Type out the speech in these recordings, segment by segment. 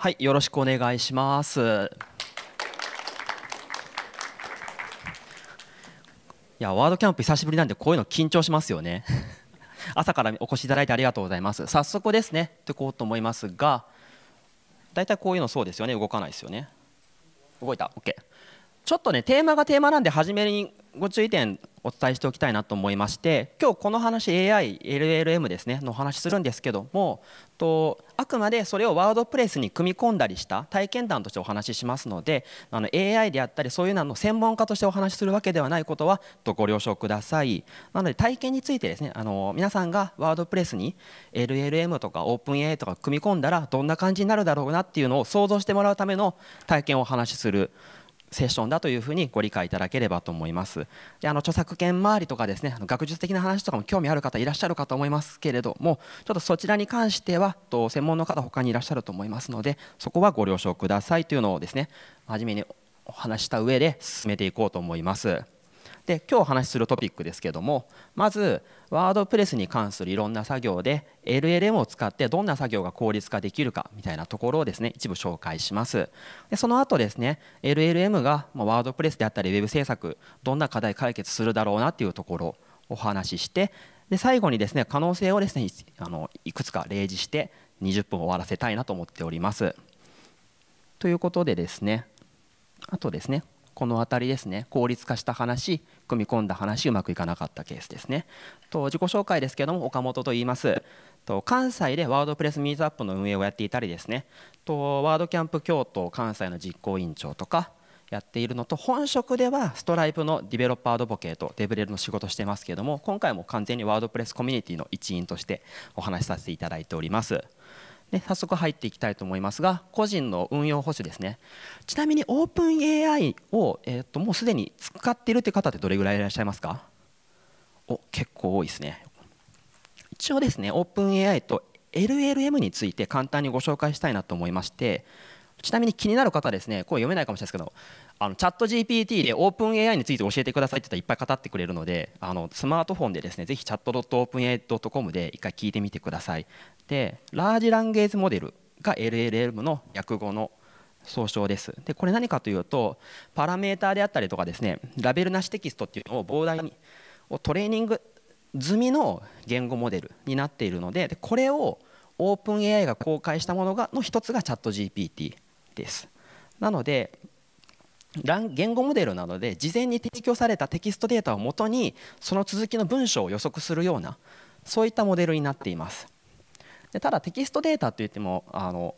はい、よろしくお願いします。いや、ワードキャンプ久しぶりなんで、こういうの緊張しますよね。朝からお越しいただいてありがとうございます。早速ですね、っこうと思いますが、大体こういうのそうですよね、動かないですよね。動いた、OK。ちょっとねテーマがテーマなんで初めにご注意点お伝えしておきたいなと思いまして今日この話 AILLM ですねのお話するんですけどもとあくまでそれをワードプレスに組み込んだりした体験談としてお話ししますのであの AI であったりそういうのの専門家としてお話しするわけではないことはとご了承くださいなので体験についてですねあの皆さんがワードプレスに LLM とか OpenAI とか組み込んだらどんな感じになるだろうなっていうのを想像してもらうための体験をお話しするセッションだというふうにご理解いただければと思います。であの著作権周りとかですね学術的な話とかも興味ある方いらっしゃるかと思いますけれどもちょっとそちらに関してはと専門の方他にいらっしゃると思いますのでそこはご了承くださいというのをですね真面目にお話した上で進めていこうと思います。で今日お話しするトピックですけどもまずワードプレスに関するいろんな作業で LLM を使ってどんな作業が効率化できるかみたいなところをですね一部紹介しますでその後ですね LLM がワードプレスであったり Web 制作どんな課題解決するだろうなっていうところをお話ししてで最後にですね可能性をですねあのいくつか例示して20分終わらせたいなと思っておりますということでですねあとですねこの辺りですね効率化した話組み込んだ話うまくいかなかったケースですねと自己紹介ですけども岡本と言いますと関西でワードプレスミートアップの運営をやっていたりですねとワードキャンプ京都関西の実行委員長とかやっているのと本職ではストライプのディベロッパーアドボケートデブレルの仕事してますけども今回も完全にワードプレスコミュニティの一員としてお話しさせていただいておりますで早速入っていきたいと思いますが個人の運用保守ですねちなみにオープン AI を、えー、ともうすでに使っているという方ってどれぐらいいらっしゃいますかお結構多いですね一応ですねオープン AI と LLM について簡単にご紹介したいなと思いましてちなみに気になる方はですね、声読めないかもしれないですけど、あのチャット GPT で OpenAI について教えてくださいって言ったらいっぱい語ってくれるので、あのスマートフォンでですね、ぜひチャット .openai.com で一回聞いてみてください。で、ラージランゲージモデルが LLM の訳語の総称ですでこれ何かというとパラメーターであったりとかですねラベルなしテキストっていうのを膨大にトレーニング済みの言語モデルになっているのででこれを OpenAI が公開したものがの一つがチャット g p t です。なので言語モデルなどで事前に提供されたテキストデータをもとにその続きの文章を予測するようなそういったモデルになっていますでただテキストデータといってもあの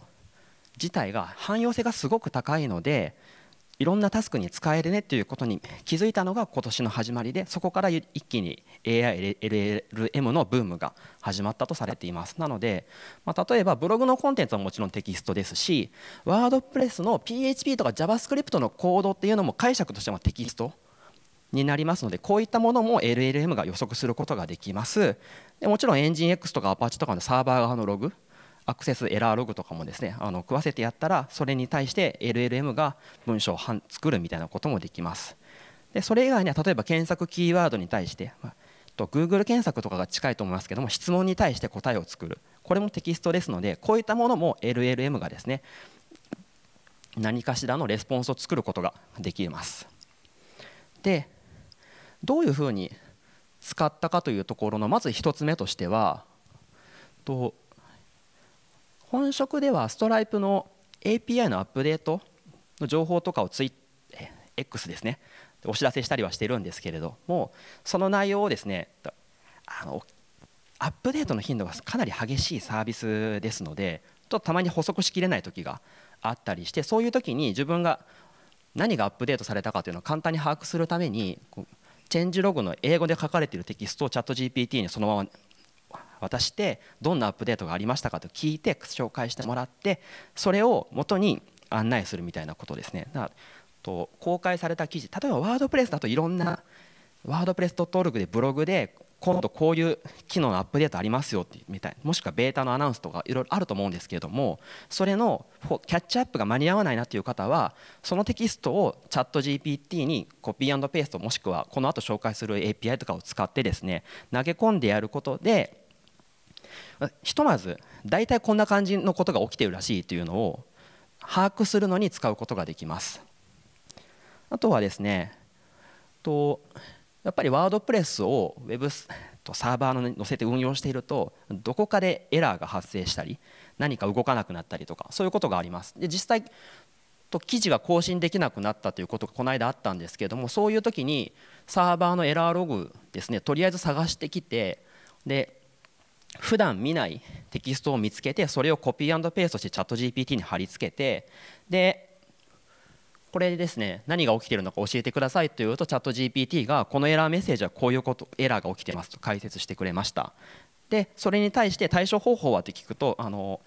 自体が汎用性がすごく高いのでいろんなタスクに使えるねっていうことに気づいたのが今年の始まりでそこから一気に AILLM のブームが始まったとされていますなので、まあ、例えばブログのコンテンツはもちろんテキストですしワードプレスの PHP とか JavaScript のコードっていうのも解釈としてもテキストになりますのでこういったものも LLM が予測することができますでもちろんエンジン X とかアパッチとかのサーバー側のログアクセスエラーログとかもですねあの食わせてやったらそれに対して LLM が文章を作るみたいなこともできますでそれ以外には例えば検索キーワードに対して、まあ、と Google 検索とかが近いと思いますけども質問に対して答えを作るこれもテキストですのでこういったものも LLM がですね何かしらのレスポンスを作ることができますでどういうふうに使ったかというところのまず1つ目としてはと本職ではストライプの API のアップデートの情報とかをツイ X ですねお知らせしたりはしてるんですけれどもその内容をですねあのアップデートの頻度がかなり激しいサービスですのでちょっとたまに補足しきれない時があったりしてそういう時に自分が何がアップデートされたかというのを簡単に把握するためにチェンジログの英語で書かれているテキストをチャット GPT にそのまま私ってどんなアップデートがありましたかと聞いて紹介してもらってそれを元に案内するみたいなことですね。だと公開された記事例えばワードプレスだといろんなワードプレス .org でブログで今度こういう機能のアップデートありますよってみたいもしくはベータのアナウンスとかいろいろあると思うんですけれどもそれのキャッチアップが間に合わないなという方はそのテキストをチャット GPT にコピーペーストもしくはこの後紹介する API とかを使ってですね投げ込んでやることでひとまず大体こんな感じのことが起きてるらしいというのを把握するのに使うことができますあとはですねとやっぱりワードプレスをウェブとサーバーに載せて運用しているとどこかでエラーが発生したり何か動かなくなったりとかそういうことがありますで実際と記事が更新できなくなったということがこの間あったんですけれどもそういう時にサーバーのエラーログですねとりあえず探してきてで普段見ないテキストを見つけてそれをコピーペーストしてチャット GPT に貼り付けてでこれでですね何が起きているのか教えてくださいというとチャット GPT がこのエラーメッセージはこういうことエラーが起きてますと解説してくれましたでそれに対して対処方法はって聞くとあの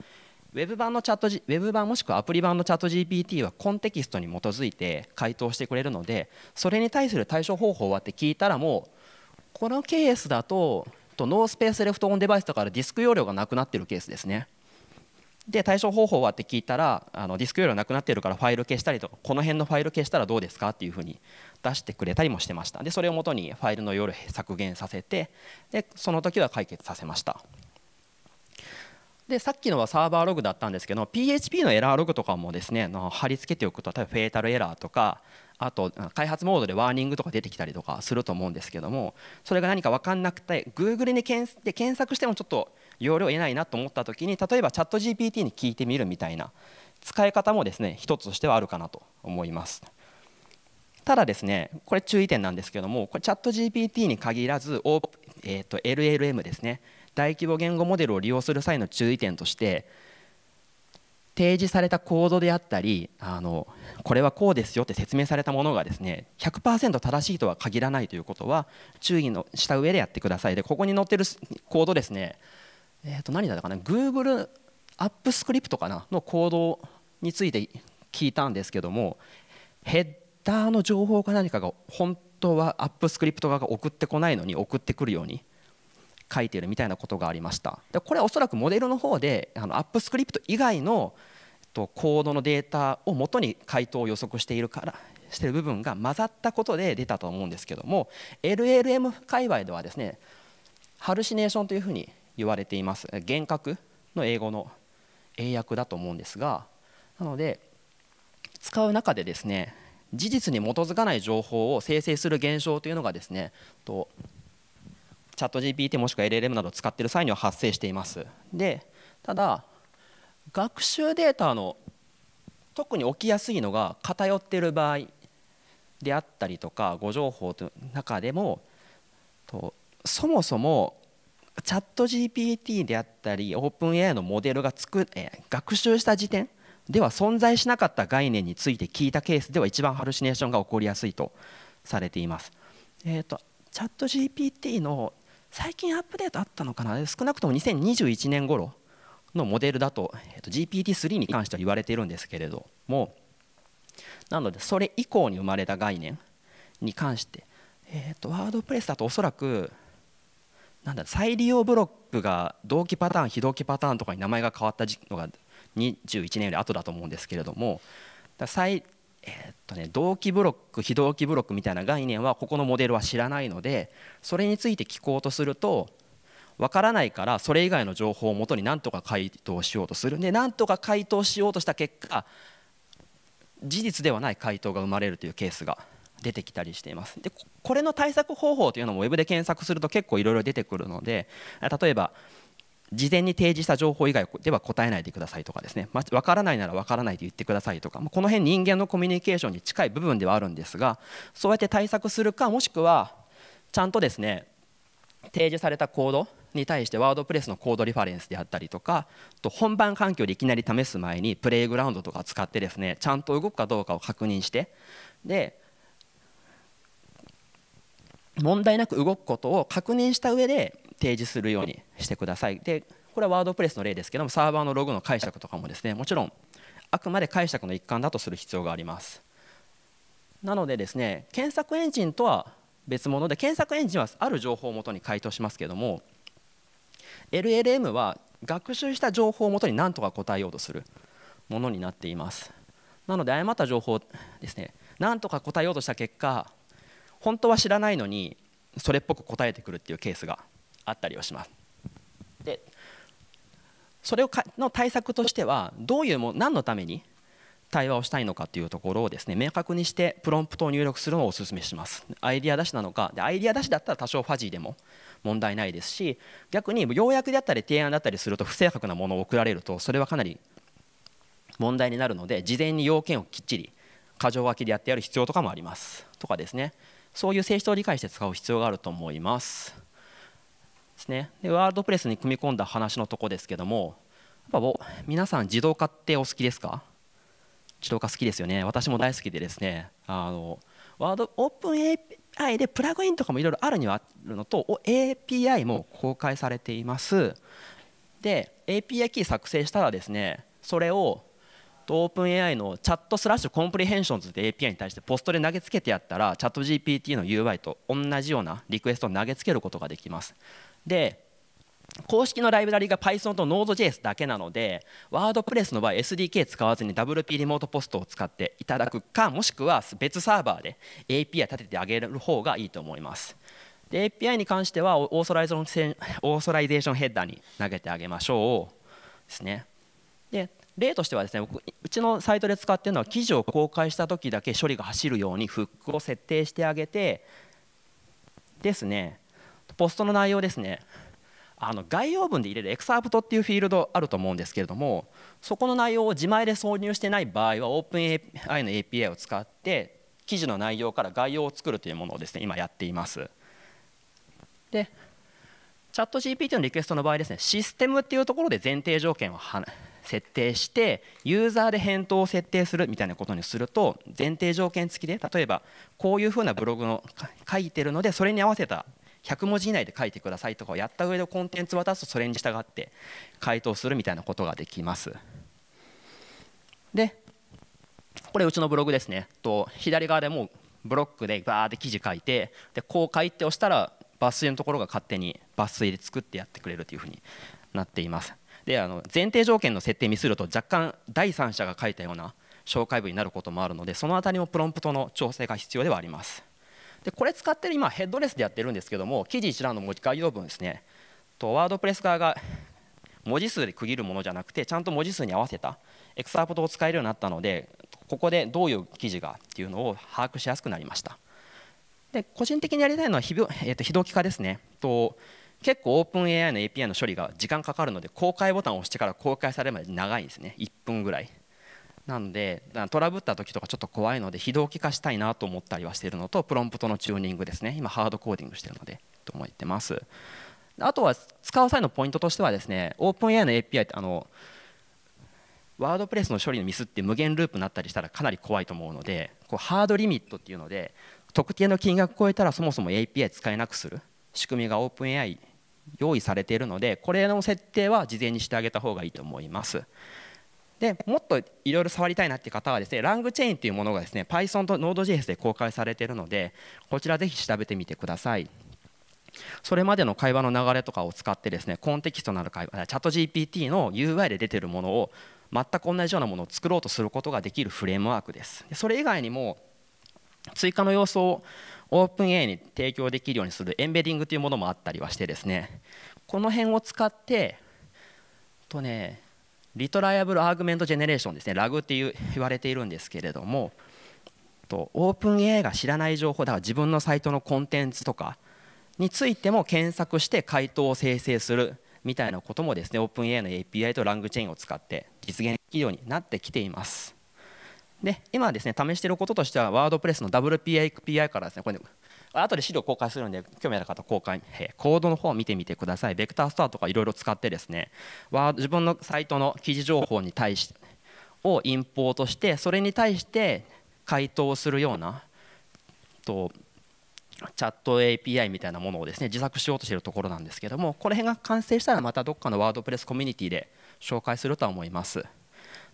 ウェブ版のチャット、G、ウェブ版もしくはアプリ版のチャット GPT はコンテキストに基づいて回答してくれるのでそれに対する対処方法はって聞いたらもうこのケースだととノースペースレフトオンデバイスだからディスク容量がなくなってるケースですね。で対処方法はって聞いたらあのディスク容量なくなってるからファイル消したりとかこの辺のファイル消したらどうですかっていうふうに出してくれたりもしてましたでそれをもとにファイルの容量削減させてでその時は解決させましたでさっきのはサーバーログだったんですけど PHP のエラーログとかもですねの貼り付けておくと例えばフェータルエラーとかあと開発モードでワーニングとか出てきたりとかすると思うんですけどもそれが何か分かんなくて Google に検で検索してもちょっと容量得ないなと思った時に例えばチャット GPT に聞いてみるみたいな使い方もですね一つとしてはあるかなと思います。ただですねこれ注意点なんですけどもこれチャット GPT に限らず、えー、と LLM ですね大規模言語モデルを利用する際の注意点として提示されたコードであったりあのこれはこうですよって説明されたものがですね100%正しいとは限らないということは注意のした上でやってくださいでここに載ってるコードですね、えー、と何だったかな Google アップスクリプトかなのコードについて聞いたんですけどもヘッダーの情報か何かが本当はアップスクリプト側が送ってこないのに送ってくるように書いてるみたいなことがありましたでこれはおそらくモデルの方であのアップスクリプト以外のとコードのデータを元に回答を予測しているからしてる部分が混ざったことで出たと思うんですけども LLM 界隈ではですねハルシネーションというふうに言われています幻覚の英語の英訳だと思うんですがなので使う中でですね事実に基づかない情報を生成する現象というのがですねとチャット GPT もしくは LLM などを使っている際には発生していますでただ学習データの特に起きやすいのが偏っている場合であったりとか誤情報の中でもとそもそもチャット GPT であったりオープン AI のモデルが作え学習した時点では存在しなかった概念について聞いたケースでは一番ハルシネーションが起こりやすいとされています。えーとチャット GPT の最近アップデートあったのかな少なくとも2021年頃のモデルだと,、えと GPT-3 に関しては言われているんですけれどもなのでそれ以降に生まれた概念に関して、えー、とワードプレスだとおそらくなんだ再利用ブロックが同期パターン非同期パターンとかに名前が変わったのが21年より後だと思うんですけれども再とね同期ブロック非同期ブロックみたいな概念はここのモデルは知らないのでそれについて聞こうとすると分からないからそれ以外の情報をもとになんとか回答しようとするでなんとか回答しようとした結果事実ではない回答が生まれるというケースが出てきたりしていますでこれの対策方法というのもウェブで検索すると結構いろいろ出てくるので例えば事前に提示した情報以外では答えないでくださいとかですね、まあ、分からないなら分からないと言ってくださいとか、まあ、この辺人間のコミュニケーションに近い部分ではあるんですがそうやって対策するかもしくはちゃんとですね提示されたコードに対してワードプレスのコードリファレンスであったりとかと本番環境でいきなり試す前にプレイグラウンドとか使ってですねちゃんと動くかどうかを確認してで問題なく動くことを確認した上で提示するようにしてくださいでこれはワードプレスの例ですけどもサーバーのログの解釈とかもですねもちろんあくまで解釈の一環だとする必要がありますなのでですね検索エンジンとは別物で検索エンジンはある情報をもとに回答しますけども LLM は学習した情報をもとに何とか答えようとするものになっていますなので誤った情報ですね何とか答えようとした結果本当は知らないのにそれっぽく答えてくるっていうケースがあったりはします。でそれをかの対策としてはどういうも何のために対話をしたいのかというところをですね明確にしてプロンプトを入力するのをお勧めしますアイディア出しなのかでアイディア出しだったら多少ファジーでも問題ないですし逆に要約であったり提案だったりすると不正確なものを送られるとそれはかなり問題になるので事前に要件をきっちり過剰書きでやってやる必要とかもありますとかですねそういう性質を理解して使う必要があると思います。ですねでワードプレスに組み込んだ話のとこですけどもやっぱ皆さん自動化ってお好きですか自動化好きですよね私も大好きでですねあのワードオープン API でプラグインとかもいろいろあるにはあるのと API も公開されていますで API キー作成したらですねそれをオープン AI のチャットスラッシュコンプリヘンションズで API に対してポストで投げつけてやったらチャット GPT の UI と同じようなリクエストを投げつけることができますで公式のライブラリが Python と Node.js だけなので WordPress の場合 SDK 使わずに WP リモートポストを使っていただくかもしくは別サーバーで API 立ててあげる方がいいと思います。で API に関してはオーソライゼーションオーソライゼーションヘッダーに投げてあげましょうですね。で例としてはですね僕うちのサイトで使っているのは記事を公開した時だけ処理が走るようにフックを設定してあげてですねポストの内容ですねあの概要文で入れるエクサープトっていうフィールドあると思うんですけれどもそこの内容を自前で挿入してない場合は OpenAI の API を使って記事の内容から概要を作るというものをですね今やっていますでチャット GPT のリクエストの場合ですねシステムっていうところで前提条件を設定してユーザーで返答を設定するみたいなことにすると前提条件付きで例えばこういうふうなブログを書いてるのでそれに合わせた100文字以内で書いてくださいとかをやった上でコンテンツ渡すとそれに従って回答するみたいなことができます。でこれうちのブログですねと左側でもうブロックでバーって記事書いてで公開って押したら抜粋のところが勝手に抜粋で作ってやってくれるというふうになっています。であの前提条件の設定ミスると若干第三者が書いたような紹介文になることもあるのでその辺りもプロンプトの調整が必要ではあります。でこれ使ってる今ヘッドレスでやってるんですけども記事一覧の文字概要文ですねとワードプレス側が文字数で区切るものじゃなくてちゃんと文字数に合わせたエクサプトを使えるようになったのでここでどういう記事がっていうのを把握しやすくなりましたで個人的にやりたいのは非,、えー、と非同期化ですねと結構 OpenAI の API の処理が時間かかるので公開ボタンを押してから公開されるまで長いんですね1分ぐらいなのでトラブった時とかちょっと怖いので非同期化したいなと思ったりはしているのとプロンプトのチューニングですね今ハードコーディングしてるのでと思ってますあとは使う際のポイントとしてはですね OpenAI の API ってあのワードプレスの処理のミスって無限ループになったりしたらかなり怖いと思うのでこうハードリミットっていうので特定の金額を超えたらそもそも API 使えなくする仕組みが OpenAI 用意されているのでこれの設定は事前にしてあげた方がいいと思います。でもっといろいろ触りたいなっていう方はですねラングチェーンというものがですね Python と Node.js で公開されているのでこちらぜひ調べてみてください。それまでの会話の流れとかを使ってですねコンテキストのある会話チャット GPT の UI で出てるものを全く同じようなものを作ろうとすることができるフレームワークですそれ以外にも追加の要素をオープン A に提供できるようにするエンベディングというものもあったりはしてですねこの辺を使ってとねリトライアブル・アーグメント・ジェネレーションですねラグっていう言われているんですけれどもとオープン AI が知らない情報だから自分のサイトのコンテンツとかについても検索して回答を生成するみたいなこともですね OpenAI の API とラングチェーンを使って実現できるようになってきています。で今ですね試していることとしては WordPress の p i からですねこれ、ね、あとで資料公開するので興味ある方公開、えー、コードの方を見てみてくださいベクターストアとかいろいろ使ってですねは自分のサイトの記事情報に対してをインポートしてそれに対して回答するようなとチャット API みたいなものをですね自作しようとしているところなんですけどもこの辺が完成したらまたどっかのワードプレスコミュニティで紹介するとは思います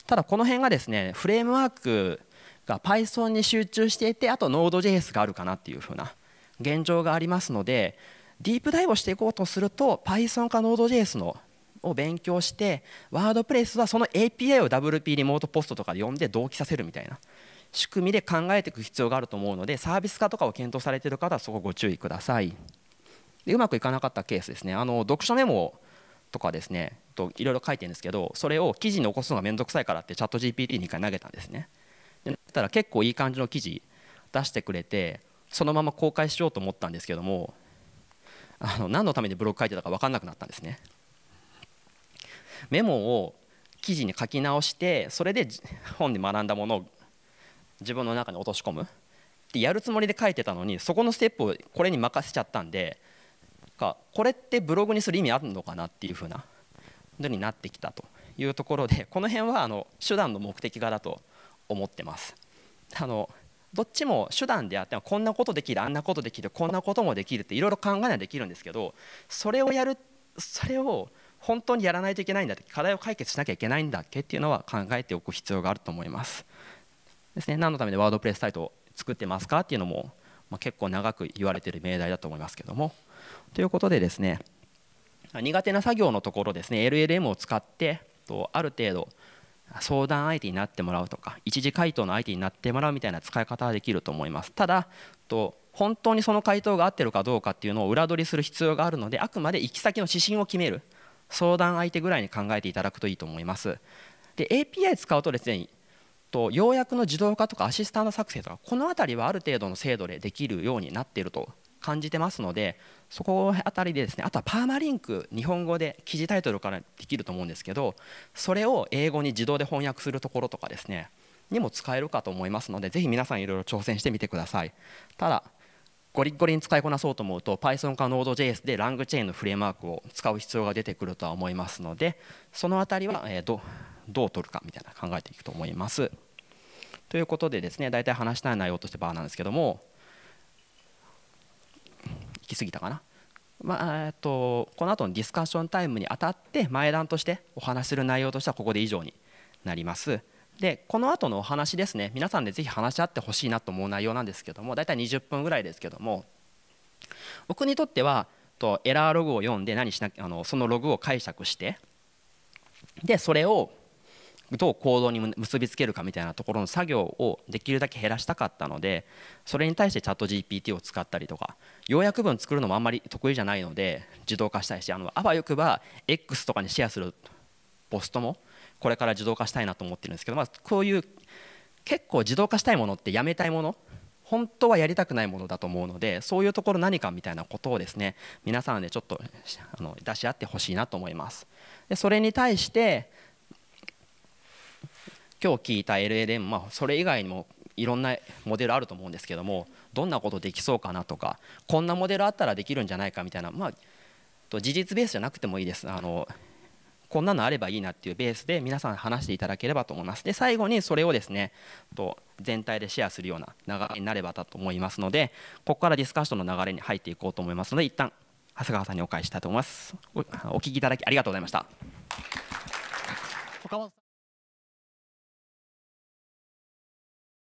ただこの辺がですねフレームワークが Python に集中していてあと Node.js があるかなっていうふうな現状がありますのでディープダイブをしていこうとすると Python か Node.js のを勉強して WordPress はその API を WP リモートポストとかで呼んで同期させるみたいな仕組みで考えていく必要があると思うのでサービス化とかを検討されている方はそこご注意くださいでうまくいかなかったケースですねあの読書メモとかですねといろいろ書いてるんですけどそれを記事に起こすのが面倒くさいからってチャット GPT に1回投げたんですねでたら結構いい感じの記事出してくれてそのまま公開しようと思ったんですけどもあの何のためにブログ書いてたか分かんなくなったんですねメモを記事に書き直してそれで本で学んだものを自分の中に落とし込むってやるつもりで書いてたのにそこのステップをこれに任せちゃったんでかこれってブログにする意味あるのかなっていうふうなこになってきたというところでこの辺はあの手段の目的がだと思ってます。あのどっちも手段であってもこんなことできるあんなことできるこんなこともできるっていろいろ考えないできるんですけどそれをやるそれを本当にやらないといけないんだって課題を解決しなきゃいけないんだっけっていうのは考えておく必要があると思いますですね何のためにワードプレスサイトを作ってますかっていうのも、まあ、結構長く言われてる命題だと思いますけどもということでですね苦手な作業のところですね LLM を使ってある程度相談相手になってもらうとか一次回答の相手になってもらうみたいな使い方はできると思いますただと本当にその回答が合ってるかどうかっていうのを裏取りする必要があるのであくまで行き先の指針を決める相談相手ぐらいに考えていただくといいと思いますで API 使うとですねと要約の自動化とかアシスタント作成とかこの辺りはある程度の精度でできるようになっていると感じてますのでそこあたりでですねあとはパーマリンク日本語で記事タイトルからできると思うんですけどそれを英語に自動で翻訳するところとかですねにも使えるかと思いますのでぜひ皆さんいろいろ挑戦してみてくださいただゴリッゴリに使いこなそうと思うと Python か Node.js でラングチェーンのフレームワークを使う必要が出てくるとは思いますのでそのあたりはどどう取るかみたいな考えていくと思いますということでですね大体話したい内容としてバーなんですけどもき過ぎたかな、まあえっと、この後のディスカッションタイムにあたって前段としてお話しする内容としてはここで以上になります。でこの後のお話ですね皆さんでぜひ話し合ってほしいなと思う内容なんですけども大体20分ぐらいですけども僕にとってはとエラーログを読んで何しなあのそのログを解釈してでそれをどう行動に結びつけるかみたいなところの作業をできるだけ減らしたかったのでそれに対してチャット GPT を使ったりとか要約文作るのもあんまり得意じゃないので自動化したいしあのあわよくば X とかにシェアするポストもこれから自動化したいなと思ってるんですけど、まあ、こういう結構自動化したいものってやめたいもの本当はやりたくないものだと思うのでそういうところ何かみたいなことをですね皆さんでちょっとあの出し合ってほしいなと思います。でそれに対して今日聞いた LLM、まあ、それ以外にもいろんなモデルあると思うんですけどもどんなことできそうかなとかこんなモデルあったらできるんじゃないかみたいな、まあ、と事実ベースじゃなくてもいいですあのこんなのあればいいなっていうベースで皆さん話していただければと思いますで最後にそれをですねと全体でシェアするような流れになればと思いますのでここからディスカッションの流れに入っていこうと思いますので一旦長谷川さんにお返ししたいと思いますお聞きいただきありがとうございました